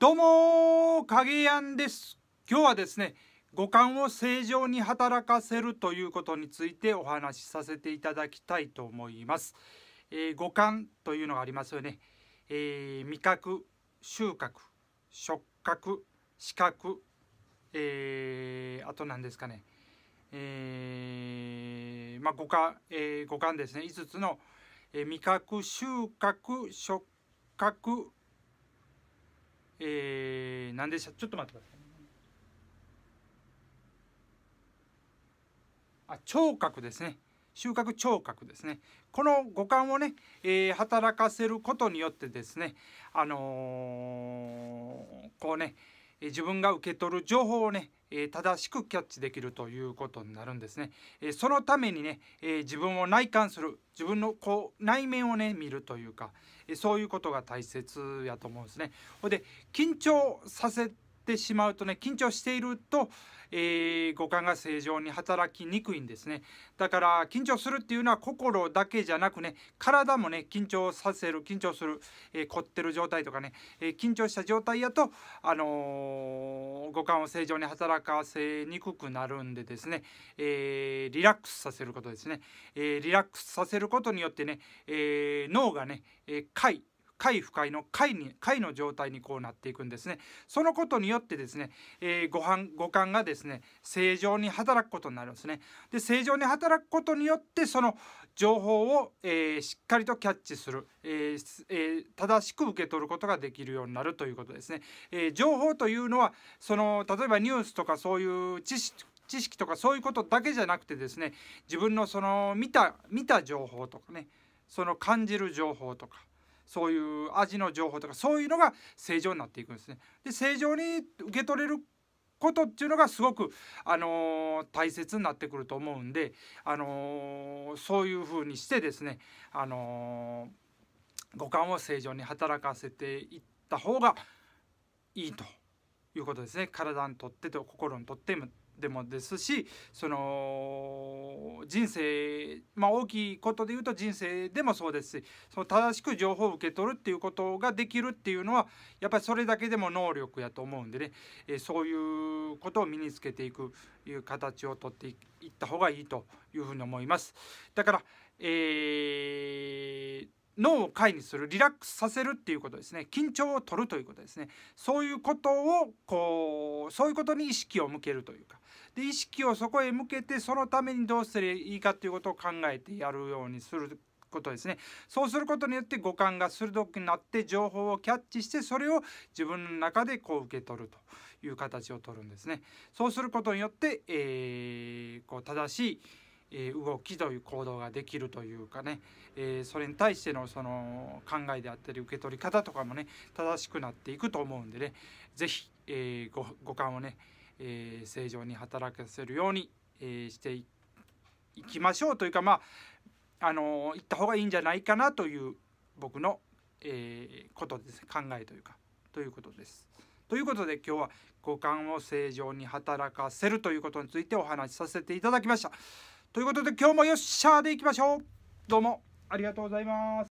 どうも影やんです今日はですね五感を正常に働かせるということについてお話しさせていただきたいと思います、えー、五感というのがありますよね、えー、味覚、収穫、触覚、視覚、えー、あと何ですかね、えー、まあ、五感、えー、五感ですね5つの、えー、味覚、収穫、触覚、えー、何でしたちょっと待ってください。あ聴覚ですね収穫聴覚ですねこの五感をね、えー、働かせることによってですねあのー、こうねえ自分が受け取る情報をね、え正しくキャッチできるということになるんですね。えそのためにね、え自分を内観する自分のこう内面をね見るというか、えそういうことが大切やと思うんですね。ほで緊張させってしまうとね緊張していると、えー、五感が正常に働きにくいんですねだから緊張するっていうのは心だけじゃなくね体もね緊張させる緊張する、えー、凝ってる状態とかね、えー、緊張した状態やと、あの五感を正常に働かせにくくなるんでですね、えリラックスさせることですね、えリラックスさせることによってね、え脳がね、えー、快快不快の快に快の状態にこうなっていくんですねそのことによってですね、えー、ご飯五感がですね正常に働くことになるんですねで正常に働くことによってその情報を、えー、しっかりとキャッチする、えーえー、正しく受け取ることができるようになるということですね、え情報というのはその例えばニュースとかそういう知識知識とかそういうことだけじゃなくてですね自分のその見た見た情報とかねその感じる情報とかそういう味の情報とかそういうのが正常になっていくんですね。で正常に受け取れることっていうのがすごく、あのー、大切になってくると思うんで、あのー、そういうふうにしてですね、あのー、五感を正常に働かせていった方がいいということですね体にとってと心にとってでもですしその人生、まあ、大きいことで言うと人生でもそうですしその正しく情報を受け取るっていうことができるっていうのはやっぱりそれだけでも能力やと思うんでね、えそういうことを身につけていくいう形をとっていった方がいいというふうに思います。だから、えー脳を快にするリラックスさせるっていうことですね緊張を取るということですねそういうことをこうそういうことに意識を向けるというかで意識をそこへ向けてそのためにどうすればいいかということを考えてやるようにすることですねそうすることによって五感が鋭くなって情報をキャッチしてそれを自分の中でこう受け取るという形をとるんですねそうすることによって、えー、こう正しいえ動きという行動ができるというかね、えそれに対してのその考えであったり受け取り方とかもね正しくなっていくと思うんでね是非、えご五感をね、え正常に働かせるように、えしていきましょうというかまああの行った方がいいんじゃないかなという僕の、えことです考えというかということです。ということで今日は五感を正常に働かせるということについてお話しさせていただきました。ということで今日もよっしゃーでいきましょうどうもありがとうございます